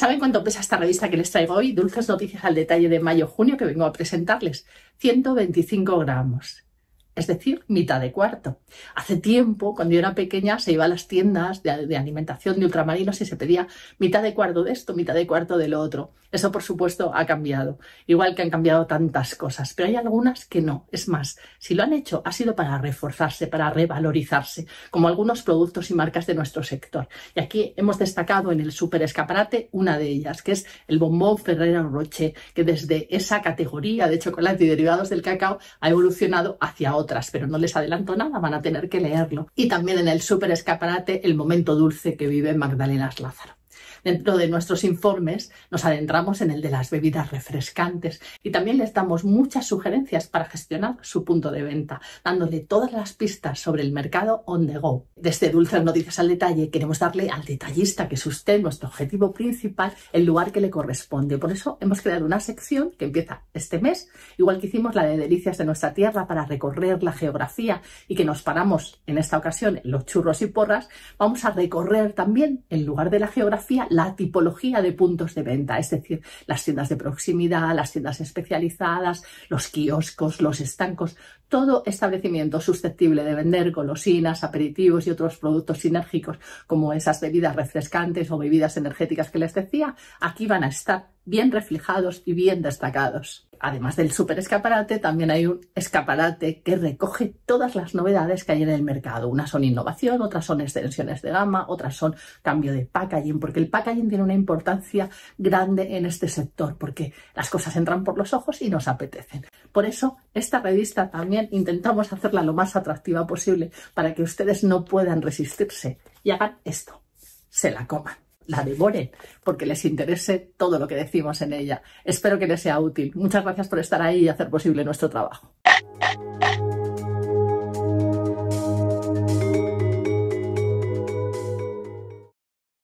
¿Saben cuánto pesa esta revista que les traigo hoy? Dulces noticias al detalle de mayo-junio que vengo a presentarles. 125 gramos es decir, mitad de cuarto. Hace tiempo, cuando yo era pequeña, se iba a las tiendas de, alimentación de ultramarinos y se pedía mitad de cuarto de esto, mitad de cuarto de lo otro. Eso, por supuesto, ha cambiado, igual que han cambiado tantas cosas, pero hay algunas que no. Es más, si lo han hecho, ha sido para reforzarse, para revalorizarse, como algunos productos y marcas de nuestro sector. Y aquí hemos destacado en el super escaparate una de ellas, que es el bombón Ferrero Rocher, que desde esa categoría de chocolate y derivados del cacao ha evolucionado hacia otra otras, pero no les adelanto nada, van a tener que leerlo. Y también en el super escaparate el momento dulce que vive Magdalena Lázaro. Dentro de nuestros informes nos adentramos en el de las bebidas refrescantes y también les damos muchas sugerencias para gestionar su punto de venta, dándole todas las pistas sobre el mercado on the go. Desde este Dulces Noticias al Detalle queremos darle al detallista, que es usted nuestro objetivo principal, el lugar que le corresponde. Por eso hemos creado una sección que empieza este mes, igual que hicimos la de Delicias de nuestra tierra para recorrer la geografía y que nos paramos en esta ocasión en los churros y porras, vamos a recorrer también el lugar de la geografía la tipología de puntos de venta, es decir, las tiendas de proximidad, las tiendas especializadas, los kioscos, los estancos, todo establecimiento susceptible de vender golosinas, aperitivos y otros productos sinérgicos como esas bebidas refrescantes o bebidas energéticas que les decía, aquí van a estar bien reflejados y bien destacados. Además del super escaparate, también hay un escaparate que recoge todas las novedades que hay en el mercado. Unas son innovación, otras son extensiones de gama, otras son cambio de packaging, porque el packaging tiene una importancia grande en este sector, porque las cosas entran por los ojos y nos apetecen. Por eso, esta revista también intentamos hacerla lo más atractiva posible para que ustedes no puedan resistirse y hagan esto, se la coman la devoren, porque les interese todo lo que decimos en ella. Espero que les sea útil. Muchas gracias por estar ahí y hacer posible nuestro trabajo.